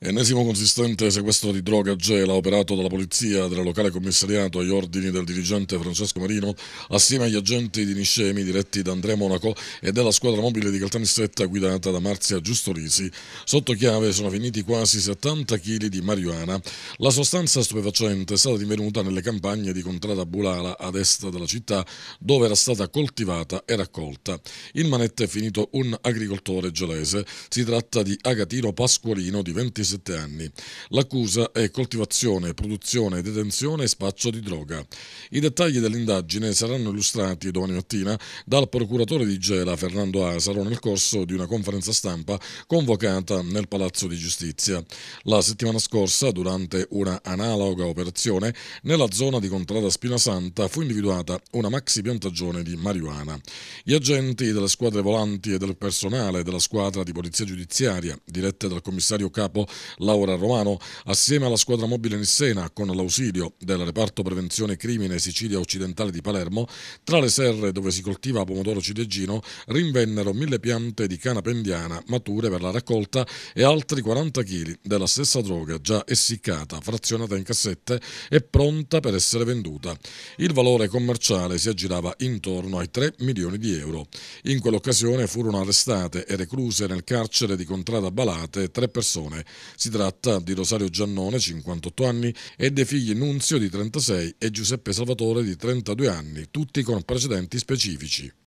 Ennesimo consistente sequestro di droga gela operato dalla polizia del locale commissariato agli ordini del dirigente Francesco Marino assieme agli agenti di Niscemi diretti da Andrea Monaco e della squadra mobile di Caltanissetta guidata da Marzia Giustorisi. Sotto chiave sono finiti quasi 70 kg di marijuana. La sostanza stupefacente è stata divenuta nelle campagne di Contrada Bulala ad est della città dove era stata coltivata e raccolta. In manette è finito un agricoltore gelese. Si tratta di Agatino Pasqualino di 26 17 anni. L'accusa è coltivazione, produzione, detenzione e spaccio di droga. I dettagli dell'indagine saranno illustrati domani mattina dal procuratore di Gela Fernando Asaro nel corso di una conferenza stampa convocata nel Palazzo di Giustizia. La settimana scorsa, durante una analoga operazione, nella zona di Contrada Spinasanta fu individuata una maxi piantagione di marijuana. Gli agenti delle squadre volanti e del personale della squadra di polizia giudiziaria, dirette dal commissario capo Laura Romano, assieme alla squadra mobile Nissena, con l'ausilio del reparto prevenzione crimine Sicilia occidentale di Palermo, tra le serre dove si coltiva pomodoro ciliegino rinvennero mille piante di cana pendiana mature per la raccolta e altri 40 kg della stessa droga già essiccata, frazionata in cassette e pronta per essere venduta. Il valore commerciale si aggirava intorno ai 3 milioni di euro. In quell'occasione furono arrestate e recluse nel carcere di Contrada Balate tre persone, si tratta di Rosario Giannone, 58 anni, e dei figli Nunzio di 36 e Giuseppe Salvatore di 32 anni, tutti con precedenti specifici.